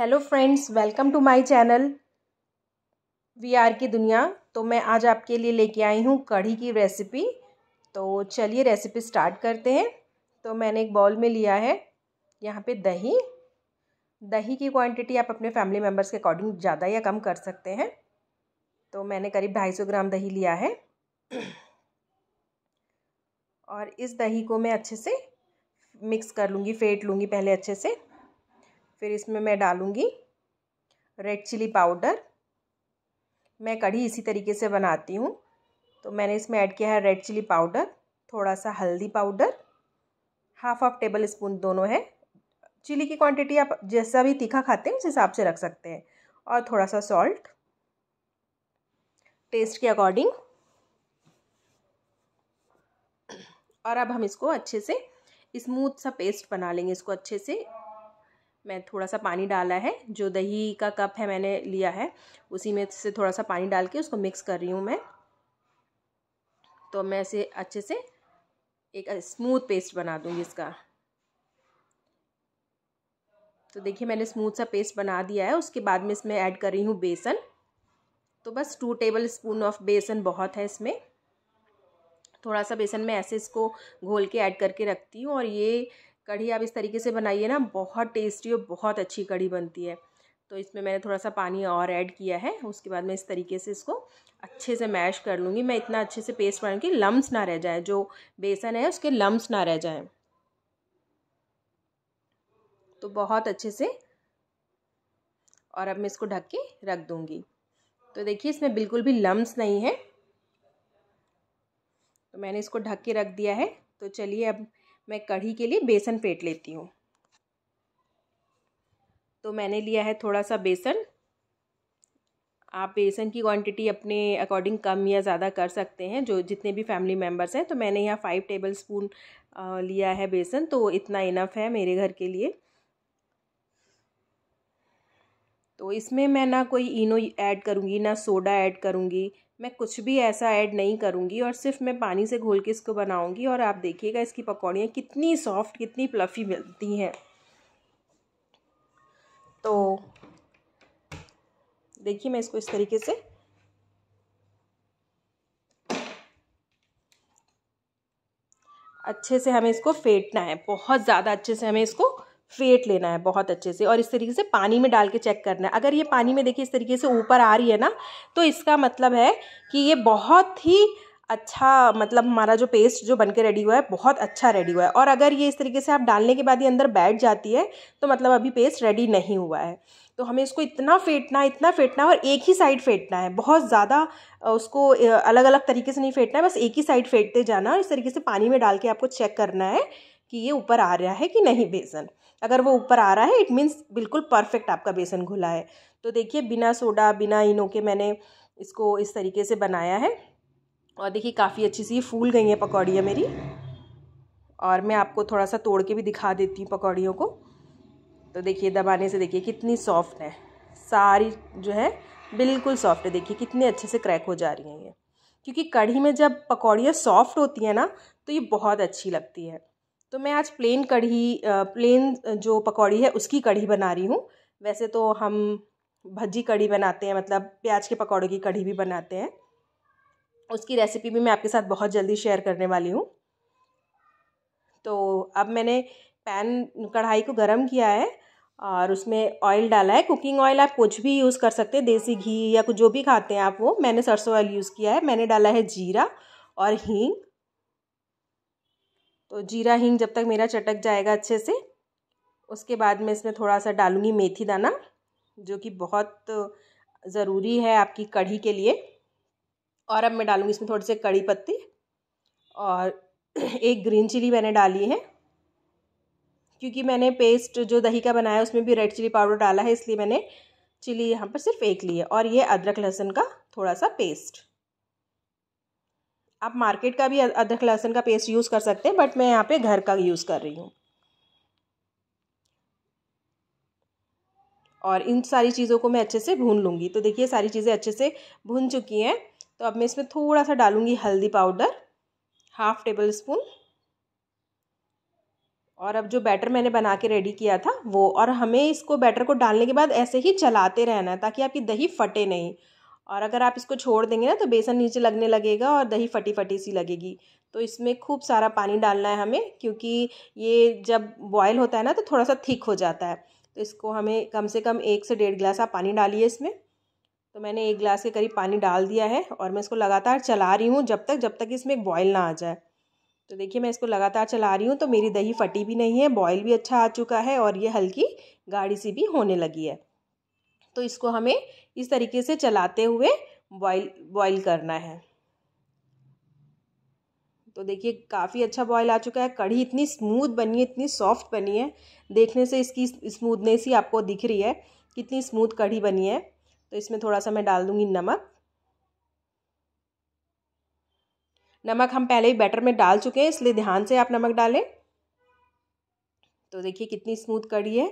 hello friends welcome to my channel V R की दुनिया तो मैं आज आपके लिए लेके आई हूँ कढ़ी की रेसिपी तो चलिए रेसिपी स्टार्ट करते हैं तो मैंने एक बाउल में लिया है यहाँ पे दही दही की क्वांटिटी आप अपने फैमिली मेम्बर्स के अकॉर्डिंग ज़्यादा या कम कर सकते हैं तो मैंने करीब ढाई सौ ग्राम दही लिया है और इस दही को मैं अच्छे से मिक्स कर लूँगी फेंट लूँगी पहले अच्छे से फिर इसमें मैं डालूँगी रेड चिली पाउडर मैं कढ़ी इसी तरीके से बनाती हूँ तो मैंने इसमें ऐड किया है रेड चिली पाउडर थोड़ा सा हल्दी powder half half table spoon दोनों है चिली की क्वांटिटी आप जैसा भी तीखा खाते हैं उस हिसाब से रख सकते हैं और थोड़ा सा सॉल्ट टेस्ट के अकॉर्डिंग और अब हम इसको अच्छे से स्मूथ सा पेस्ट बना लेंगे इसको अच्छे से मैं थोड़ा सा पानी डाला है जो दही का कप है मैंने लिया है उसी में से थोड़ा सा पानी डाल के उसको मिक्स कर रही हूँ मैं तो मैं इसे अच्छे से एक स्मूथ पेस्ट बना दूँगी इसका तो देखिए मैंने स्मूथ सा पेस्ट बना दिया है उसके बाद में इसमें ऐड कर रही हूँ बेसन तो बस टू टेबल स्पून ऑफ बेसन बहुत है इसमें थोड़ा सा बेसन में ऐसे इसको घोल के ऐड करके रखती हूँ और ये कढ़ी आप इस तरीके से बनाइए ना बहुत टेस्टी और बहुत अच्छी कढ़ी बनती है तो इसमें मैंने थोड़ा सा पानी और ऐड किया है उसके बाद मैं इस तरीके से इसको अच्छे से मैश कर लूँगी मैं इतना अच्छे से पेस्ट बनाऊँ कि लम्स ना रह जाए जो बेसन है उसके लम्स ना रह जाए तो बहुत अच्छे से और अब मैं इसको ढक के रख दूँगी तो देखिए इसमें बिल्कुल भी लम्स नहीं है तो मैंने इसको ढक के रख दिया है तो चलिए अब मैं कढ़ी के लिए बेसन फेंट लेती हूँ तो मैंने लिया है थोड़ा सा बेसन आप बेसन की क्वांटिटी अपने अकॉर्डिंग कम या ज़्यादा कर सकते हैं जो जितने भी फैमिली मेम्बर्स हैं तो मैंने यहाँ फ़ाइव टेबल स्पून लिया है बेसन तो इतना इनफ है मेरे घर के लिए तो इसमें मैं ना कोई इनो ऐड करूँगी ना सोडा ऐड करूँगी मैं कुछ भी ऐसा ऐड नहीं करूँगी और सिर्फ मैं पानी से घोल के इसको बनाऊँगी और आप देखिएगा इसकी पकौड़ियाँ कितनी सॉफ्ट कितनी प्लफ़ी मिलती हैं तो देखिए मैं इसको इस तरीके से अच्छे से हमें इसको फेंटना है बहुत ज़्यादा अच्छे से हमें इसको फेट लेना है बहुत अच्छे से और इस तरीके से पानी में डाल के चेक करना है अगर ये पानी में देखिए इस तरीके से ऊपर आ रही है ना तो इसका मतलब है कि ये बहुत ही अच्छा मतलब हमारा जो पेस्ट जो बन के रेडी हुआ है बहुत अच्छा रेडी हुआ है और अगर ये इस तरीके से आप डालने के बाद ये अंदर बैठ जाती है तो मतलब अभी पेस्ट रेडी नहीं हुआ है तो हमें इसको इतना फेंटना है इतना फेंटना है और एक ही साइड फेंटना है बहुत ज़्यादा उसको अलग अलग तरीके से नहीं फेंटना है बस एक ही साइड फेंटते जाना और इस तरीके से पानी में डाल के आपको चेक करना है कि ये ऊपर आ रहा है कि नहीं बेसन अगर वो ऊपर आ रहा है इट मीन्स बिल्कुल परफेक्ट आपका बेसन घुला है तो देखिए बिना सोडा बिना इनो के मैंने इसको इस तरीके से बनाया है और देखिए काफ़ी अच्छी सी फूल गई है पकौड़ियाँ मेरी और मैं आपको थोड़ा सा तोड़ के भी दिखा देती हूँ पकौड़ियों को तो देखिए दबाने से देखिए कितनी सॉफ्ट है सारी जो है बिल्कुल सॉफ्ट है देखिए कितने अच्छे से क्रैक हो जा रही हैं ये क्योंकि कढ़ी में जब पकौड़ियाँ सॉफ्ट होती हैं ना तो ये बहुत अच्छी लगती है तो मैं आज प्लेन कढ़ी प्लेन जो पकौड़ी है उसकी कढ़ी बना रही हूँ वैसे तो हम भज्जी कढ़ी बनाते हैं मतलब प्याज के पकौड़े की कढ़ी भी बनाते हैं उसकी रेसिपी भी मैं आपके साथ बहुत जल्दी शेयर करने वाली हूँ तो अब मैंने पैन कढ़ाई को गर्म किया है और उसमें ऑयल डाला है कुकिंग ऑयल आप कुछ भी यूज़ कर सकते हैं देसी घी या कुछ जो भी खाते हैं आप वो मैंने सरसों ऑयल यूज़ किया है मैंने डाला है जीरा और हींग तो जीरा हींग जब तक मेरा चटक जाएगा अच्छे से उसके बाद मैं इसमें थोड़ा सा डालूँगी मेथी दाना जो कि बहुत ज़रूरी है आपकी कढ़ी के लिए और अब मैं डालूँगी इसमें थोड़े से कड़ी पत्ती और एक ग्रीन चिली मैंने डाली है क्योंकि मैंने पेस्ट जो दही का बनाया उसमें भी रेड चिली पाउडर डाला है इसलिए मैंने चिली यहाँ पर सिर्फ एक ली है और ये अदरक लहसुन का थोड़ा सा पेस्ट आप मार्केट का भी अदरक लहसुन का पेस्ट यूज़ कर सकते हैं बट मैं यहाँ पे घर का यूज़ कर रही हूँ और इन सारी चीज़ों को मैं अच्छे से भून लूँगी तो देखिए सारी चीज़ें अच्छे से भून चुकी हैं तो अब मैं इसमें थोड़ा सा डालूँगी हल्दी पाउडर हाफ टेबल स्पून और अब जो बैटर मैंने बना के रेडी किया था वो और हमें इसको बैटर को डालने के बाद ऐसे ही चलाते रहना है ताकि आपकी दही फटे नहीं और अगर आप इसको छोड़ देंगे ना तो बेसन नीचे लगने लगेगा और दही फटी फटी सी लगेगी तो इसमें खूब सारा पानी डालना है हमें क्योंकि ये जब बॉयल होता है ना तो थोड़ा सा थिक हो जाता है तो इसको हमें कम से कम एक से डेढ़ गिलास आप पानी डालिए इसमें तो मैंने एक गिलास के करीब पानी डाल दिया है और मैं इसको लगातार चला रही हूँ जब तक जब तक इसमें एक बॉयल ना आ जाए तो देखिए मैं इसको लगातार चला रही हूँ तो मेरी दही फटी भी नहीं है बॉयल भी अच्छा आ चुका है और ये हल्की गाढ़ी सी भी होने लगी है तो इसको हमें इस तरीके से चलाते हुए बॉइल बॉइल करना है तो देखिए काफ़ी अच्छा बॉयल आ चुका है कढ़ी इतनी स्मूथ बनी है इतनी सॉफ्ट बनी है देखने से इसकी स्मूथनेस ही आपको दिख रही है कितनी स्मूथ कढ़ी बनी है तो इसमें थोड़ा सा मैं डाल दूँगी नमक नमक हम पहले ही बैटर में डाल चुके हैं इसलिए ध्यान से आप नमक डालें तो देखिए कितनी स्मूथ कढ़ी है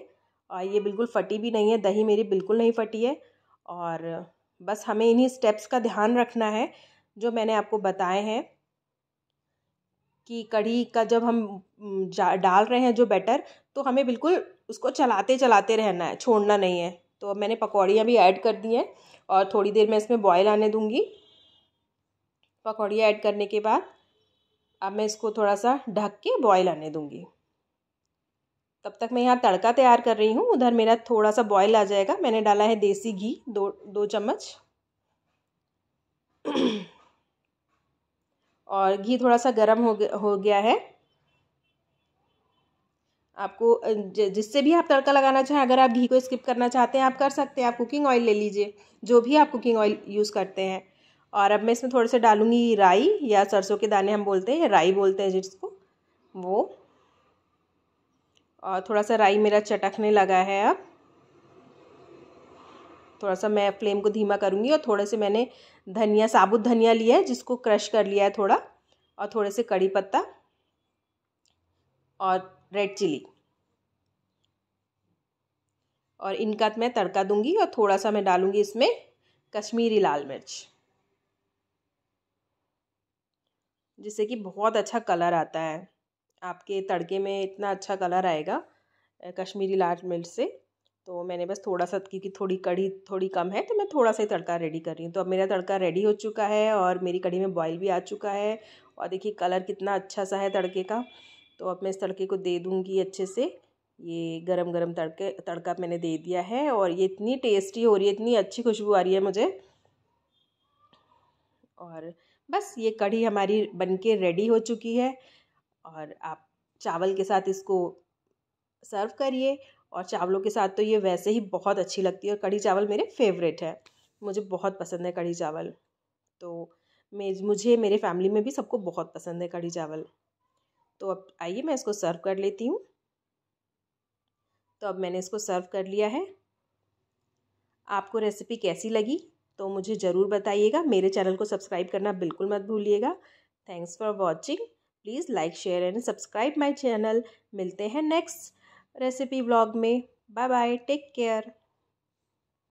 और ये बिल्कुल फटी भी नहीं है दही मेरी बिल्कुल नहीं फटी है और बस हमें इन्हीं स्टेप्स का ध्यान रखना है जो मैंने आपको बताए हैं कि कढ़ी का जब हम डाल रहे हैं जो बैटर तो हमें बिल्कुल उसको चलाते चलाते रहना है छोड़ना नहीं है तो अब मैंने पकौड़ियाँ भी ऐड कर दी हैं और थोड़ी देर में इसमें बॉयल आने दूँगी पकौड़ियाँ ऐड करने के बाद अब मैं इसको थोड़ा सा ढक के बॉयल आने दूँगी तब तक मैं यहाँ तड़का तैयार कर रही हूँ उधर मेरा थोड़ा सा बॉयल आ जाएगा मैंने डाला है देसी घी दो दो चम्मच और घी थोड़ा सा गर्म हो गया हो गया है आपको जिससे भी आप तड़का लगाना चाहें अगर आप घी को स्किप करना चाहते हैं आप कर सकते हैं आप कुकिंग ऑयल ले लीजिए जो भी आप कुकिंग ऑयल यूज़ करते हैं और अब मैं इसमें थोड़े से डालूंगी राई या सरसों के दाने हम बोलते हैं राई बोलते हैं जिसको वो और थोड़ा सा राई मेरा चटकने लगा है अब थोड़ा सा मैं फ्लेम को धीमा करूँगी और थोड़े से मैंने धनिया साबुत धनिया लिया है जिसको क्रश कर लिया है थोड़ा और थोड़े से कड़ी पत्ता और रेड चिली और इनका मैं तड़का दूंगी और थोड़ा सा मैं डालूंगी इसमें कश्मीरी लाल मिर्च जिससे कि बहुत अच्छा कलर आता है आपके तड़के में इतना अच्छा कलर आएगा कश्मीरी लाल मिर्च से तो मैंने बस थोड़ा सा क्योंकि थोड़ी कड़ी थोड़ी कम है तो मैं थोड़ा सा ही तड़का रेडी कर रही हूँ तो अब मेरा तड़का रेडी हो चुका है और मेरी कड़ी में बॉईल भी आ चुका है और देखिए कलर कितना अच्छा सा है तड़के का तो अब मैं इस तड़के को दे दूँगी अच्छे से ये गरम गरम तड़के तड़का मैंने दे दिया है और ये इतनी टेस्टी हो रही है इतनी अच्छी खुशबू आ रही है मुझे और बस ये कढ़ी हमारी बन रेडी हो चुकी है और आप चावल के साथ इसको सर्व करिए और चावलों के साथ तो ये वैसे ही बहुत अच्छी लगती है और कढ़ी चावल मेरे फेवरेट है मुझे बहुत पसंद है कढ़ी चावल तो मेज मुझे मेरे फैमिली में भी सबको बहुत पसंद है कढ़ी चावल तो अब आइए मैं इसको सर्व कर लेती हूँ तो अब मैंने इसको सर्व कर लिया है आपको रेसिपी कैसी लगी तो मुझे ज़रूर बताइएगा मेरे चैनल को सब्सक्राइब करना बिल्कुल मत भूलिएगा thanks for watching please like share and subscribe my channel मिलते हैं नेक्स्ट रेसिपी ब्लॉग में बाय बाय टेक केयर